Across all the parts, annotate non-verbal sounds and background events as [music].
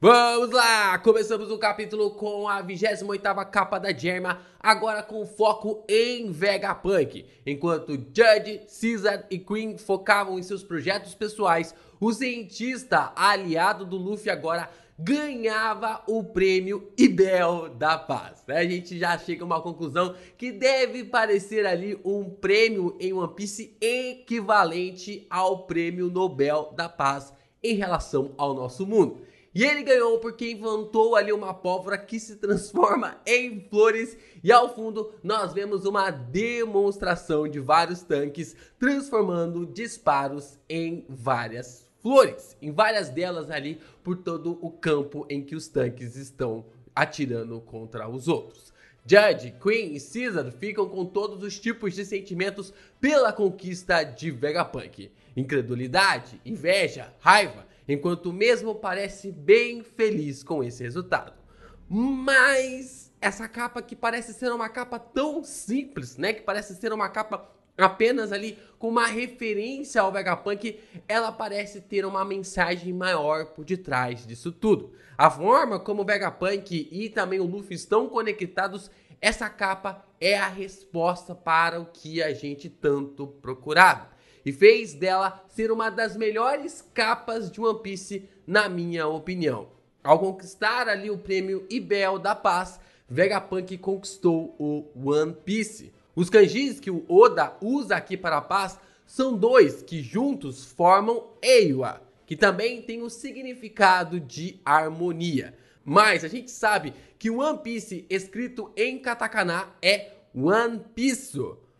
Vamos lá! Começamos o capítulo com a 28ª capa da Germa, agora com foco em Vegapunk. Enquanto Judge, Caesar e Queen focavam em seus projetos pessoais, o cientista aliado do Luffy agora ganhava o prêmio Ibel da Paz. Né? A gente já chega a uma conclusão que deve parecer ali um prêmio em One Piece equivalente ao prêmio Nobel da Paz em relação ao nosso mundo. E ele ganhou porque inventou ali uma pólvora que se transforma em flores. E ao fundo nós vemos uma demonstração de vários tanques transformando disparos em várias flores. Em várias delas ali por todo o campo em que os tanques estão atirando contra os outros. Judge, Queen e Caesar ficam com todos os tipos de sentimentos pela conquista de Vegapunk: incredulidade, inveja, raiva enquanto mesmo parece bem feliz com esse resultado. Mas essa capa que parece ser uma capa tão simples, né? Que parece ser uma capa apenas ali com uma referência ao Vegapunk, ela parece ter uma mensagem maior por detrás disso tudo. A forma como o Vegapunk e também o Luffy estão conectados, essa capa é a resposta para o que a gente tanto procurava e fez dela ser uma das melhores capas de One Piece, na minha opinião. Ao conquistar ali o prêmio Ibel da Paz, Vegapunk conquistou o One Piece. Os kanjis que o Oda usa aqui para a paz são dois que juntos formam Eiwa, que também tem o significado de harmonia. Mas a gente sabe que One Piece escrito em katakana é One Piece.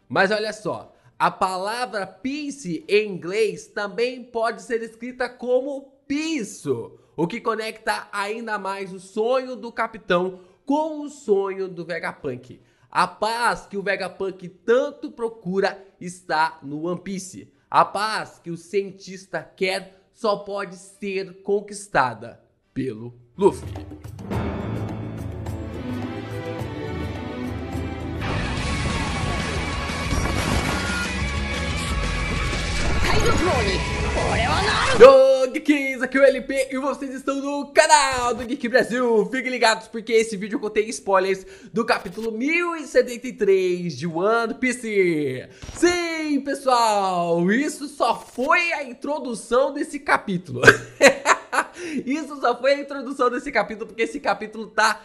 Mas olha só, a palavra pince em inglês também pode ser escrita como piso, o que conecta ainda mais o sonho do capitão com o sonho do Vegapunk. A paz que o Vegapunk tanto procura está no One Piece. A paz que o cientista quer só pode ser conquistada pelo Luffy. Yo, Geeks, aqui é o LP e vocês estão no canal do Geek Brasil Fiquem ligados porque esse vídeo contém spoilers do capítulo 1073 de One Piece Sim, pessoal, isso só foi a introdução desse capítulo [laughs] Isso só foi a introdução desse capítulo porque esse capítulo tá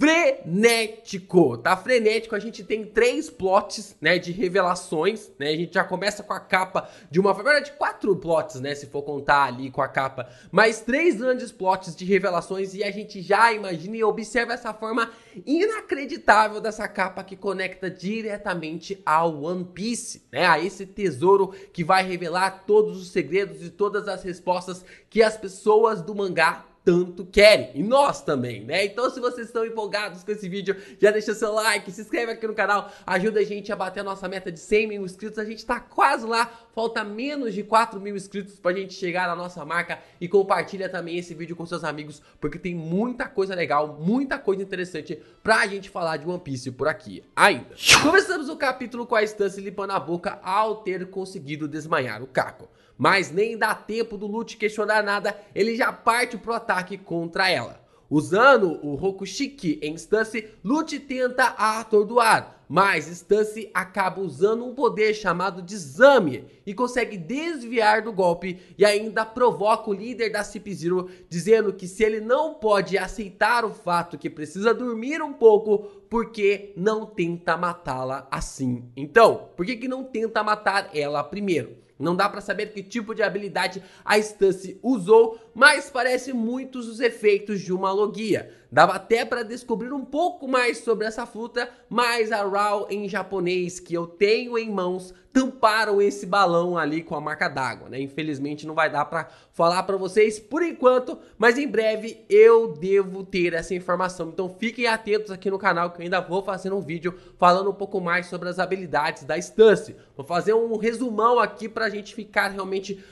frenético, tá frenético. A gente tem três plots, né, de revelações, né? A gente já começa com a capa de uma, forma de quatro plots, né, se for contar ali com a capa, mas três grandes plots de revelações e a gente já imagina e observa essa forma inacreditável dessa capa que conecta diretamente ao One Piece, né? A esse tesouro que vai revelar todos os segredos e todas as respostas que as pessoas do mangá tanto querem. E nós também, né? Então, se vocês estão empolgados com esse vídeo, já deixa seu like, se inscreve aqui no canal, ajuda a gente a bater a nossa meta de 100 mil inscritos. A gente tá quase lá, falta menos de 4 mil inscritos pra gente chegar na nossa marca. E compartilha também esse vídeo com seus amigos, porque tem muita coisa legal, muita coisa interessante pra gente falar de One Piece por aqui ainda. Começamos o capítulo com a Stan se limpando a boca ao ter conseguido desmanhar o Caco mas nem dá tempo do Lute questionar nada, ele já parte pro ataque contra ela. Usando o Rokushiki em Stance, Lute tenta atordoar, mas Stance acaba usando um poder chamado de Zami e consegue desviar do golpe e ainda provoca o líder da Cip Zero, dizendo que se ele não pode aceitar o fato que precisa dormir um pouco, por que não tenta matá-la assim? Então, por que, que não tenta matar ela primeiro? Não dá para saber que tipo de habilidade a Stance usou, mas parece muitos os efeitos de uma logia. Dava até para descobrir um pouco mais sobre essa fruta, mas a RAW em japonês que eu tenho em mãos tamparam esse balão ali com a marca d'água, né? Infelizmente não vai dar para falar para vocês por enquanto, mas em breve eu devo ter essa informação. Então fiquem atentos aqui no canal que eu ainda vou fazer um vídeo falando um pouco mais sobre as habilidades da Stance. Vou fazer um resumão aqui para a gente ficar realmente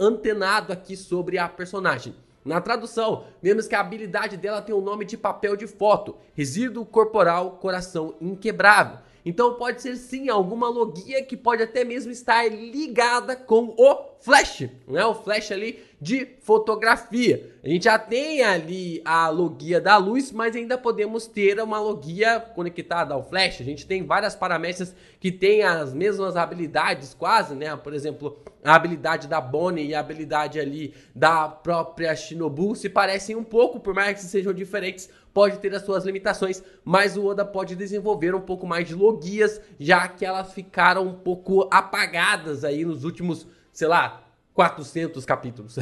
antenado aqui sobre a personagem. Na tradução, vemos que a habilidade dela tem o um nome de papel de foto, resíduo corporal, coração inquebrável. Então pode ser sim alguma logia que pode até mesmo estar ligada com o flash, né? O flash ali de fotografia. A gente já tem ali a logia da luz, mas ainda podemos ter uma logia conectada ao flash. A gente tem várias paramécias que têm as mesmas habilidades quase, né? Por exemplo, a habilidade da Bonnie e a habilidade ali da própria Shinobu se parecem um pouco, por mais que sejam diferentes pode ter as suas limitações, mas o Oda pode desenvolver um pouco mais de logias, já que elas ficaram um pouco apagadas aí nos últimos, sei lá, 400 capítulos.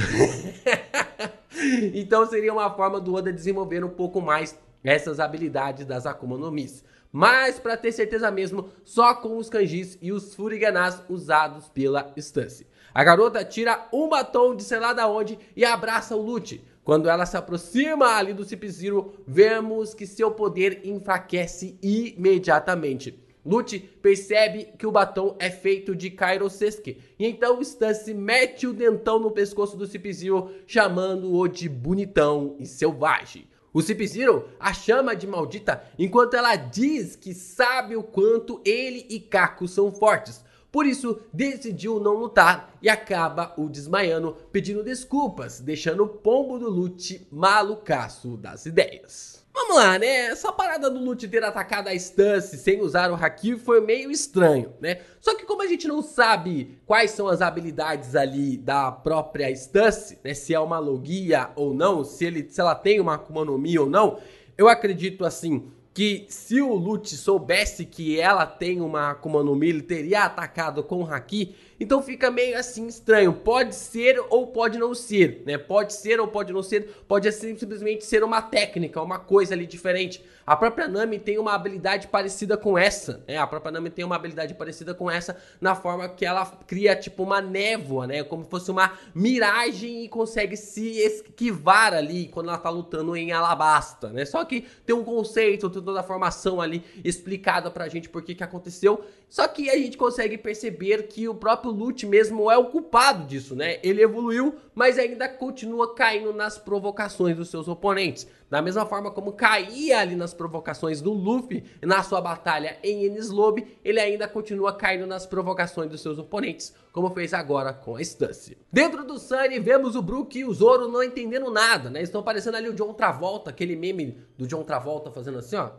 [laughs] então seria uma forma do Oda desenvolver um pouco mais essas habilidades das Akuma no Mis. Mas para ter certeza mesmo, só com os kanjis e os furiganás usados pela Stance. A garota tira um batom de sei lá da onde e abraça o Lute. Quando ela se aproxima ali do Cip Zero, vemos que seu poder enfraquece imediatamente. Lute percebe que o batom é feito de Kairosesque, e então Stance mete o dentão no pescoço do Cip Zero, chamando-o de bonitão e selvagem. O Cip Zero a chama de maldita enquanto ela diz que sabe o quanto ele e Kaku são fortes, por isso, decidiu não lutar e acaba o desmaiando, pedindo desculpas, deixando o pombo do Lute malucaço das ideias. Vamos lá, né? Essa parada do Lute ter atacado a Stance sem usar o Haki foi meio estranho, né? Só que como a gente não sabe quais são as habilidades ali da própria Stance, né? Se é uma logia ou não, se, ele, se ela tem uma Akuma no Mi ou não, eu acredito assim que se o Lute soubesse que ela tem uma Akuma no Mi, ele teria atacado com o Haki. Então fica meio assim estranho. Pode ser ou pode não ser, né? Pode ser ou pode não ser. Pode simplesmente ser uma técnica, uma coisa ali diferente. A própria Nami tem uma habilidade parecida com essa, né? A própria Nami tem uma habilidade parecida com essa na forma que ela cria tipo uma névoa, né? Como fosse uma miragem e consegue se esquivar ali quando ela tá lutando em Alabasta, né? Só que tem um conceito, tem toda a formação ali explicada pra gente por que que aconteceu. Só que a gente consegue perceber que o próprio Lute mesmo é o culpado disso, né? Ele evoluiu mas ainda continua caindo nas provocações dos seus oponentes. Da mesma forma como caía ali nas provocações do Luffy na sua batalha em Enislobe, ele ainda continua caindo nas provocações dos seus oponentes, como fez agora com a Stussy. Dentro do Sunny, vemos o Brook e o Zoro não entendendo nada, né? Estão parecendo ali o John Travolta, aquele meme do John Travolta fazendo assim, ó.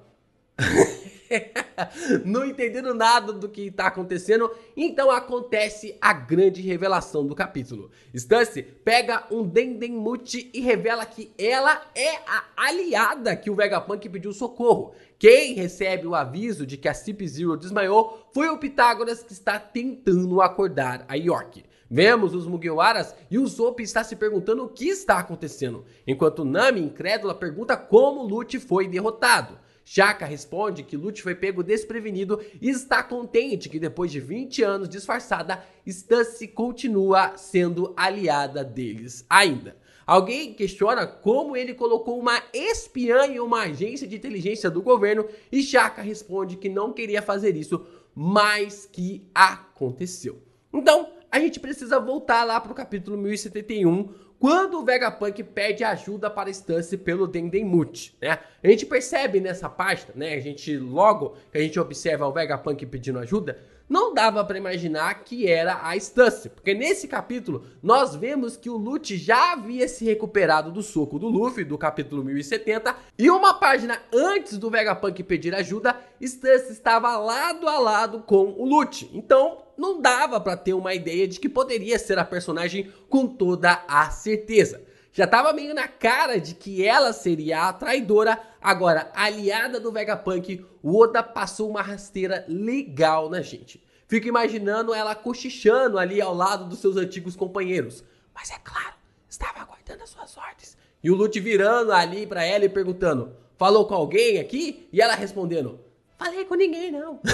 [laughs] [laughs] não entendendo nada do que está acontecendo, então acontece a grande revelação do capítulo. Stance pega um Dendemute e revela que ela é a aliada que o Vegapunk pediu socorro. Quem recebe o aviso de que a Cip Zero desmaiou foi o Pitágoras que está tentando acordar a York. Vemos os Mugiwaras e o Zop está se perguntando o que está acontecendo, enquanto Nami, incrédula, pergunta como Lute foi derrotado. Chaka responde que Lute foi pego desprevenido e está contente que depois de 20 anos disfarçada, Stacy continua sendo aliada deles ainda. Alguém questiona como ele colocou uma espiã em uma agência de inteligência do governo e Chaka responde que não queria fazer isso, mas que aconteceu. Então, a gente precisa voltar lá para o capítulo 1071, quando o Vegapunk pede ajuda para Stance pelo Dendemuti, né? A gente percebe nessa pasta, né? A gente logo que a gente observa o Vegapunk pedindo ajuda, não dava para imaginar que era a Stance, porque nesse capítulo nós vemos que o Lute já havia se recuperado do soco do Luffy do capítulo 1070 e uma página antes do Vegapunk pedir ajuda, Stance estava lado a lado com o Lute. Então, não dava para ter uma ideia de que poderia ser a personagem com toda a certeza. Já estava meio na cara de que ela seria a traidora Agora, aliada do Vegapunk, o Oda passou uma rasteira legal na gente. Fico imaginando ela cochichando ali ao lado dos seus antigos companheiros. Mas é claro, estava aguardando as suas ordens. E o Lute virando ali para ela e perguntando: Falou com alguém aqui? E ela respondendo: falei com ninguém, não. [laughs]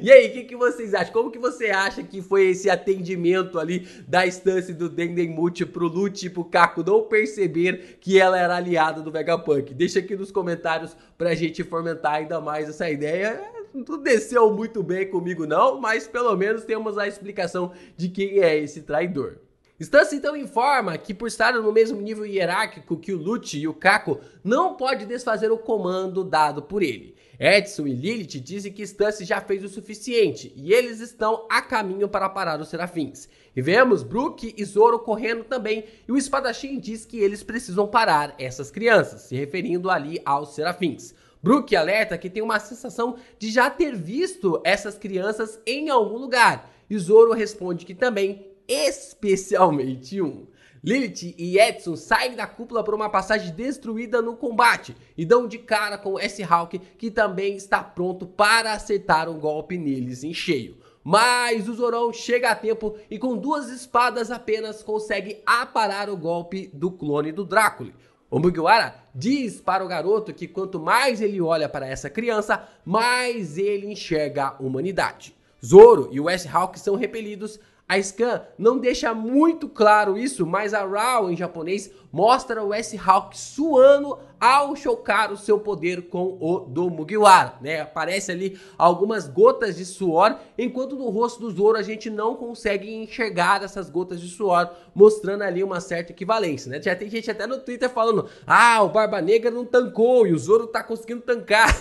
e aí, o que, que, vocês acham? Como que você acha que foi esse atendimento ali da estância do Dendemuti pro Lute e pro Caco não perceber que ela era aliada do Vegapunk? Deixa aqui nos comentários pra gente fomentar ainda mais essa ideia. Não desceu muito bem comigo não, mas pelo menos temos a explicação de quem é esse traidor. Stance então informa que, por estar no mesmo nível hierárquico que o Lute e o Kako, não pode desfazer o comando dado por ele. Edson e Lilith dizem que Stance já fez o suficiente e eles estão a caminho para parar os serafins. E vemos Brook e Zoro correndo também, e o espadachim diz que eles precisam parar essas crianças, se referindo ali aos serafins. Brook alerta que tem uma sensação de já ter visto essas crianças em algum lugar. E Zoro responde que também especialmente um. Lilith e Edson saem da cúpula por uma passagem destruída no combate e dão de cara com S-Hawk, que também está pronto para acertar um golpe neles em cheio. Mas o Zorão chega a tempo e com duas espadas apenas consegue aparar o golpe do clone do Drácula. O Mugiwara diz para o garoto que quanto mais ele olha para essa criança, mais ele enxerga a humanidade. Zoro e o s Hawk são repelidos a Scan não deixa muito claro isso, mas a RAW em japonês mostra o S-Hawk suando ao chocar o seu poder com o do Mugiwara, né? Aparece ali algumas gotas de suor, enquanto no rosto do Zoro a gente não consegue enxergar essas gotas de suor, mostrando ali uma certa equivalência, né? Já tem gente até no Twitter falando: "Ah, o Barba Negra não tancou e o Zoro tá conseguindo tancar".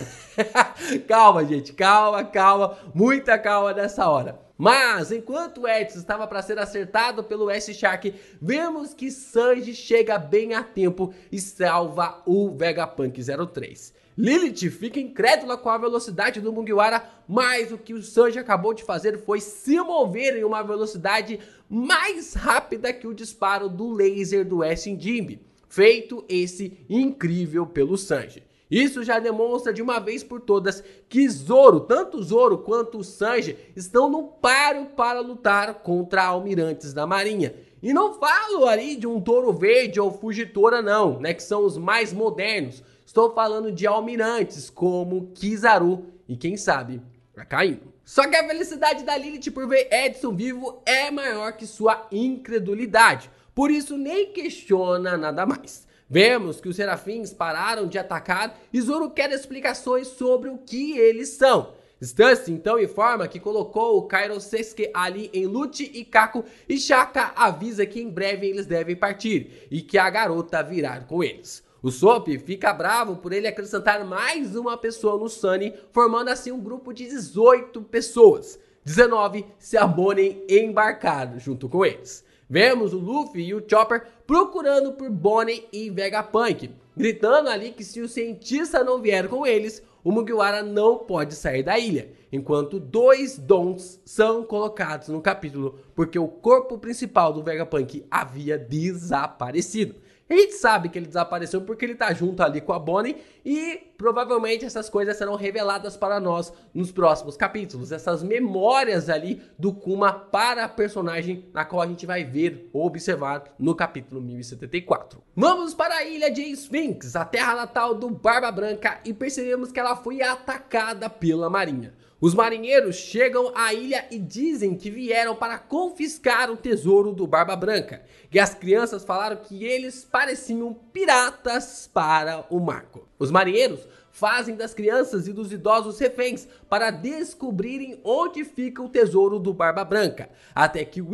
[laughs] calma, gente, calma, calma, muita calma nessa hora. Mas enquanto Edson estava para ser acertado pelo S Shark, vemos que Sanji chega bem a tempo e salva o Vegapunk 03. Lilith fica incrédula com a velocidade do Mugiwara, mas o que o Sanji acabou de fazer foi se mover em uma velocidade mais rápida que o disparo do laser do S. Jimbe, feito esse incrível pelo Sanji. Isso já demonstra de uma vez por todas que Zoro, tanto Zoro quanto Sanji, estão no páreo para lutar contra almirantes da marinha. E não falo ali de um touro verde ou fugitora não, né, que são os mais modernos. Estou falando de almirantes como Kizaru e quem sabe Akainu. Só que a felicidade da Lilith por ver Edson vivo é maior que sua incredulidade. Por isso nem questiona nada mais. Vemos que os serafins pararam de atacar e Zoro quer explicações sobre o que eles são. Stance então informa que colocou o Kairo Sesuke ali em Lute e Kaku e Shaka avisa que em breve eles devem partir e que a garota virá com eles. O Sop fica bravo por ele acrescentar mais uma pessoa no Sunny, formando assim um grupo de 18 pessoas. 19 se abonem embarcado junto com eles. Vemos o Luffy e o Chopper procurando por Bonnie e Vegapunk, gritando ali que se o cientista não vier com eles, o Mugiwara não pode sair da ilha, enquanto dois dons são colocados no capítulo porque o corpo principal do Vegapunk havia desaparecido. A gente sabe que ele desapareceu porque ele tá junto ali com a Bonnie e provavelmente essas coisas serão reveladas para nós nos próximos capítulos. Essas memórias ali do Kuma para a personagem na qual a gente vai ver ou observar no capítulo 1074. Vamos para a ilha de Sphinx, a terra natal do Barba Branca e percebemos que ela foi atacada pela marinha. Os marinheiros chegam à ilha e dizem que vieram para confiscar o tesouro do Barba Branca. E as crianças falaram que eles pareciam piratas para o Marco. Os marinheiros fazem das crianças e dos idosos reféns para descobrirem onde fica o tesouro do Barba Branca. Até que o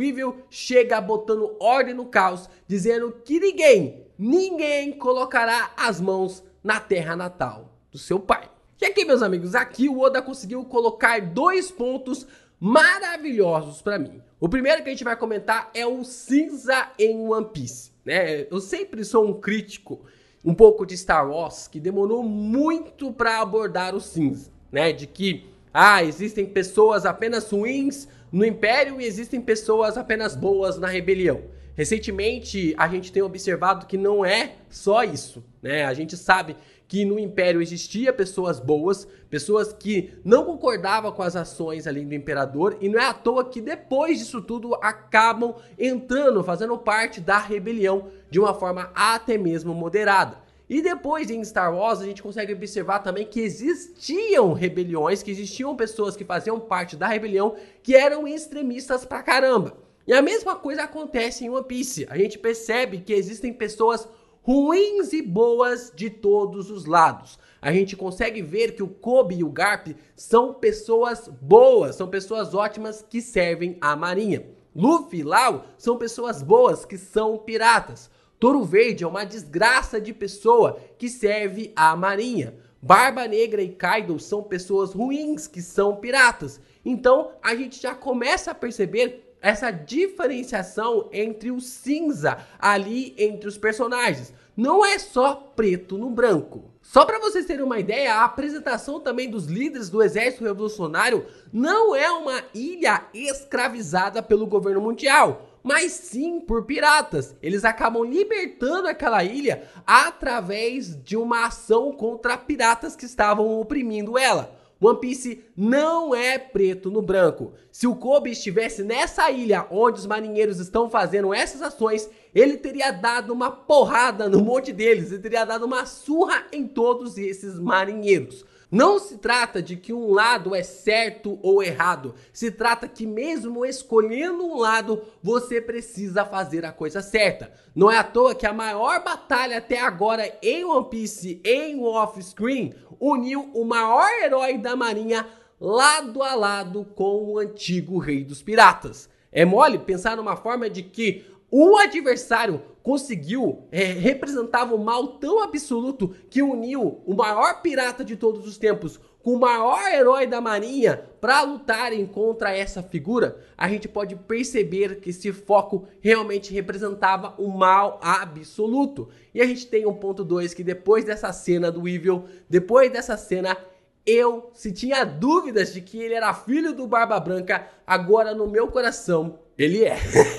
chega botando ordem no caos, dizendo que ninguém, ninguém colocará as mãos na terra natal do seu pai. E aqui, meus amigos, aqui o Oda conseguiu colocar dois pontos maravilhosos para mim. O primeiro que a gente vai comentar é o cinza em One Piece, né? Eu sempre sou um crítico um pouco de Star Wars que demorou muito para abordar o cinza, né? De que ah, existem pessoas apenas ruins no império e existem pessoas apenas boas na rebelião. Recentemente, a gente tem observado que não é só isso, né? A gente sabe que no império existia pessoas boas, pessoas que não concordavam com as ações ali do imperador, e não é à toa que depois disso tudo acabam entrando, fazendo parte da rebelião de uma forma até mesmo moderada. E depois em Star Wars a gente consegue observar também que existiam rebeliões, que existiam pessoas que faziam parte da rebelião que eram extremistas pra caramba. E a mesma coisa acontece em One Piece. A gente percebe que existem pessoas ruins e boas de todos os lados. A gente consegue ver que o Kobe e o Garp são pessoas boas, são pessoas ótimas que servem à marinha. Luffy e Lau são pessoas boas que são piratas. Toro Verde é uma desgraça de pessoa que serve à marinha. Barba Negra e Kaido são pessoas ruins que são piratas. Então a gente já começa a perceber essa diferenciação entre o cinza ali entre os personagens. Não é só preto no branco. Só para vocês terem uma ideia, a apresentação também dos líderes do exército revolucionário não é uma ilha escravizada pelo governo mundial, mas sim por piratas. Eles acabam libertando aquela ilha através de uma ação contra piratas que estavam oprimindo ela. One Piece não é preto no branco. Se o Kobe estivesse nessa ilha onde os marinheiros estão fazendo essas ações, ele teria dado uma porrada no monte deles, e teria dado uma surra em todos esses marinheiros. Não se trata de que um lado é certo ou errado. Se trata que mesmo escolhendo um lado, você precisa fazer a coisa certa. Não é à toa que a maior batalha até agora em One Piece, em off-screen, uniu o maior herói da marinha lado a lado com o antigo rei dos piratas. É mole pensar numa forma de que o adversário conseguiu, é, representava um mal tão absoluto que uniu o maior pirata de todos os tempos com o maior herói da marinha para lutarem contra essa figura, a gente pode perceber que esse foco realmente representava o um mal absoluto. E a gente tem um ponto 2 que depois dessa cena do Evil, depois dessa cena eu, se tinha dúvidas de que ele era filho do Barba Branca, agora no meu coração ele é. [laughs]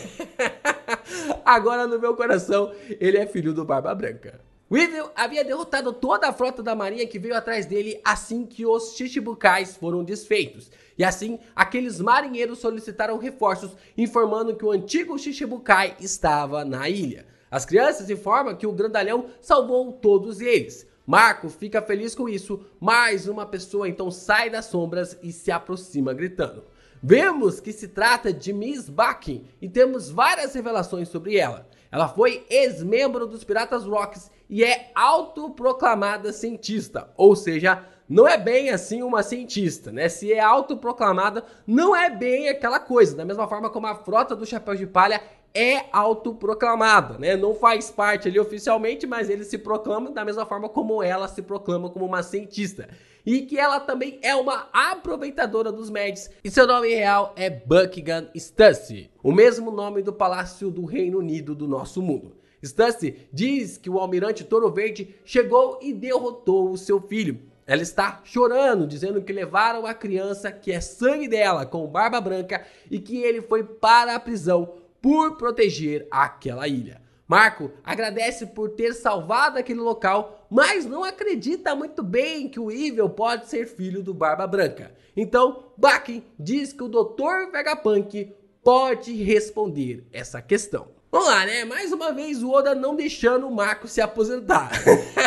Agora no meu coração, ele é filho do Barba Branca. Weevil havia derrotado toda a frota da marinha que veio atrás dele assim que os Chichibukais foram desfeitos. E assim, aqueles marinheiros solicitaram reforços, informando que o antigo Chichibukai estava na ilha. As crianças informam que o grandalhão salvou todos eles. Marco fica feliz com isso, mas uma pessoa então sai das sombras e se aproxima gritando. Vemos que se trata de Miss Bakken e temos várias revelações sobre ela. Ela foi ex-membro dos Piratas Rocks e é autoproclamada cientista, ou seja, não é bem assim uma cientista, né? Se é autoproclamada, não é bem aquela coisa, da mesma forma como a frota do Chapéu de Palha é autoproclamada, né? Não faz parte ali oficialmente, mas ele se proclama da mesma forma como ela se proclama como uma cientista e que ela também é uma aproveitadora dos médios e seu nome real é Buckingham Stacy, o mesmo nome do palácio do Reino Unido do nosso mundo. Stacy diz que o almirante Toro Verde chegou e derrotou o seu filho. Ela está chorando, dizendo que levaram a criança que é sangue dela com barba branca e que ele foi para a prisão por proteger aquela ilha. Marco agradece por ter salvado aquele local, mas não acredita muito bem que o Evil pode ser filho do Barba Branca. Então, Bakken diz que o Dr. Vegapunk pode responder essa questão. Vamos lá, né? Mais uma vez o Oda não deixando o Marco se aposentar. [laughs]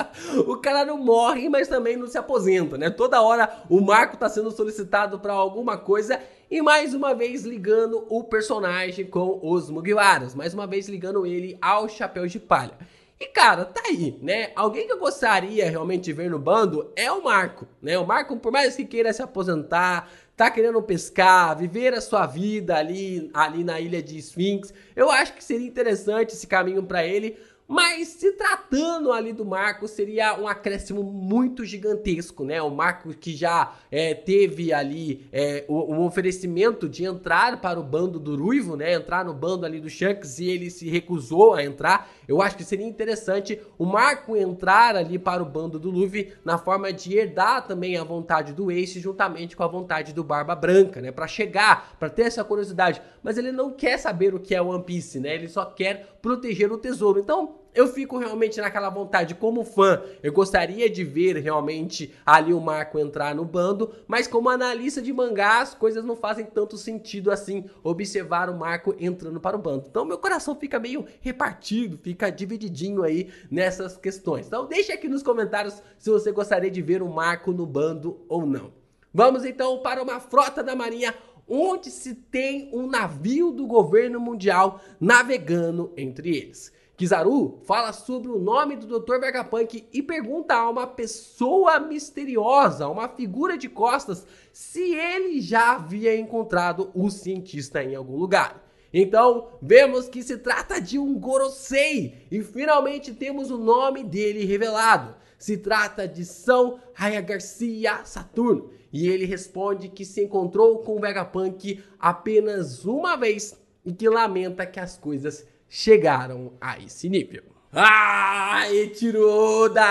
[laughs] o cara não morre, mas também não se aposenta, né? Toda hora o Marco tá sendo solicitado para alguma coisa e mais uma vez ligando o personagem com os Mugiwaras, mais uma vez ligando ele ao Chapéu de Palha. E cara, tá aí, né? Alguém que eu gostaria realmente de ver no bando é o Marco, né? O Marco, por mais que queira se aposentar, tá querendo pescar, viver a sua vida ali, ali na ilha de Sphinx, eu acho que seria interessante esse caminho para ele, mas se tratando ali do Marco, seria um acréscimo muito gigantesco, né? O Marco que já é, teve ali é, um oferecimento de entrar para o bando do Ruivo, né? Entrar no bando ali do Shanks e ele se recusou a entrar. Eu acho que seria interessante o Marco entrar ali para o bando do Luffy na forma de herdar também a vontade do Ace juntamente com a vontade do Barba Branca, né? Para chegar, para ter essa curiosidade. Mas ele não quer saber o que é One Piece, né? Ele só quer proteger o tesouro. Então, eu fico realmente naquela vontade como fã. Eu gostaria de ver realmente ali o Marco entrar no bando, mas como analista de mangá, as coisas não fazem tanto sentido assim observar o Marco entrando para o bando. Então meu coração fica meio repartido, fica divididinho aí nessas questões. Então deixa aqui nos comentários se você gostaria de ver o Marco no bando ou não. Vamos então para uma frota da Marinha onde se tem um navio do governo mundial navegando entre eles. Kizaru fala sobre o nome do Dr. Vegapunk e pergunta a uma pessoa misteriosa, uma figura de costas, se ele já havia encontrado o cientista em algum lugar. Então, vemos que se trata de um Gorosei e finalmente temos o nome dele revelado. Se trata de São Raya Garcia Saturno e ele responde que se encontrou com o Vegapunk apenas uma vez e que lamenta que as coisas chegaram a esse nível. Ah, Etiroda!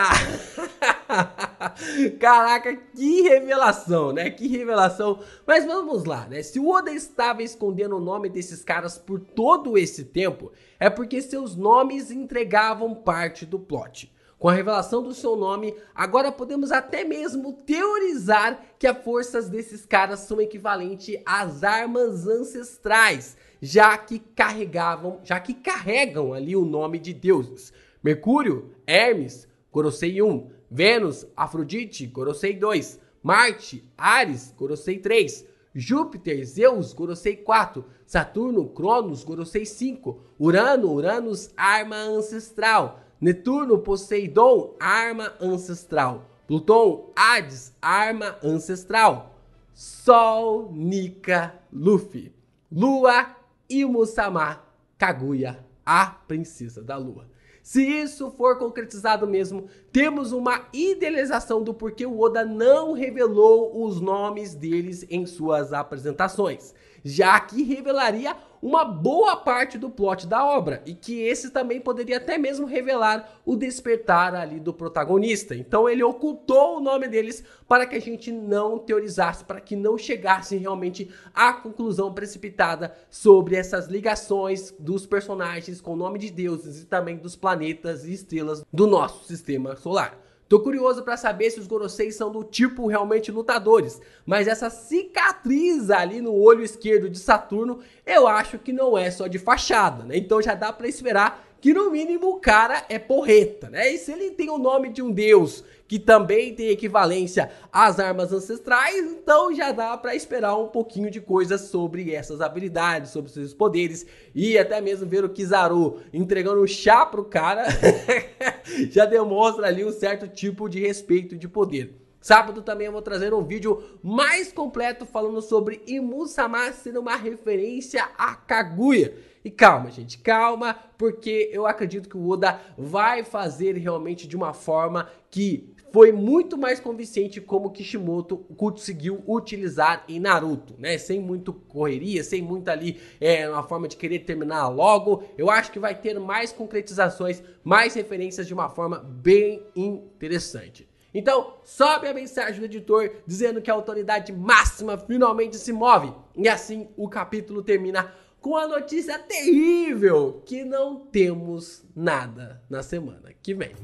[laughs] Caraca, que revelação, né? Que revelação. Mas vamos lá, né? Se o Oda estava escondendo o nome desses caras por todo esse tempo, é porque seus nomes entregavam parte do plot. Com a revelação do seu nome, agora podemos até mesmo teorizar que as forças desses caras são equivalentes às armas ancestrais, já que carregavam, já que carregam ali o nome de deuses. Mercúrio, Hermes, Corossei 1, Vênus, Afrodite, Corossei 2, Marte, Ares, Corossei 3, Júpiter, Zeus, Gorosei 4, Saturno, Cronos, Gorosei 5, Urano, Uranus, Arma Ancestral, Netuno, Poseidon, arma ancestral. Plutão, Hades, arma ancestral. Sol, Nika, Luffy. Lua, Imusama, Kaguya, a princesa da lua. Se isso for concretizado mesmo, temos uma idealização do porquê o Oda não revelou os nomes deles em suas apresentações, já que revelaria uma boa parte do plot da obra e que esse também poderia até mesmo revelar o despertar ali do protagonista. Então ele ocultou o nome deles para que a gente não teorizasse, para que não chegasse realmente à conclusão precipitada sobre essas ligações dos personagens com o nome de deuses e também dos planetas e estrelas do nosso sistema solar. Tô curioso para saber se os Goroseis são do tipo realmente lutadores, mas essa cicatriz ali no olho esquerdo de Saturno, eu acho que não é só de fachada, né? Então já dá para esperar que no mínimo o cara é porreta, né? E se ele tem o nome de um deus que também tem equivalência às armas ancestrais, então já dá para esperar um pouquinho de coisa sobre essas habilidades, sobre seus poderes e até mesmo ver o Kizaru entregando um chá pro cara [laughs] já demonstra ali um certo tipo de respeito de poder. Sábado também eu vou trazer um vídeo mais completo falando sobre Imusama sendo uma referência a Kaguya. E calma, gente, calma, porque eu acredito que o Oda vai fazer realmente de uma forma que foi muito mais convincente como Kishimoto conseguiu utilizar em Naruto, né? Sem muito correria, sem muito ali é, uma forma de querer terminar logo. Eu acho que vai ter mais concretizações, mais referências de uma forma bem interessante. Então, sobe a mensagem do editor dizendo que a autoridade máxima finalmente se move. E assim o capítulo termina com a notícia terrível que não temos nada na semana que vem.